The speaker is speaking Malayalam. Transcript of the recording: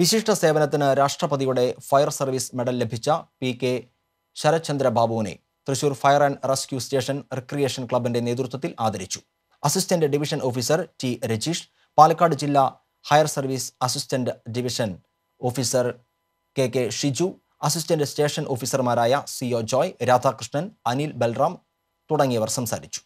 വിശിഷ്ട സേവനത്തിന് രാഷ്ട്രപതിയുടെ ഫയർ സർവീസ് മെഡൽ ലഭിച്ച പി കെ ശരത്ചന്ദ്ര ബാബുവിനെ Thrissur fire and rescue station recreation ക്ലബിന്റെ നേതൃത്വത്തിൽ ആദരിച്ചു assistant division officer T Rajeesh Palakkad ജില്ലാ fire service assistant division officer K K Shiju assistant station ഓഫീസർമാരായ സി ഒ ജോയ് രാധാകൃഷ്ണൻ അനിൽ ബൽറാം തുടങ്ങിയവർ സംസാരിച്ചു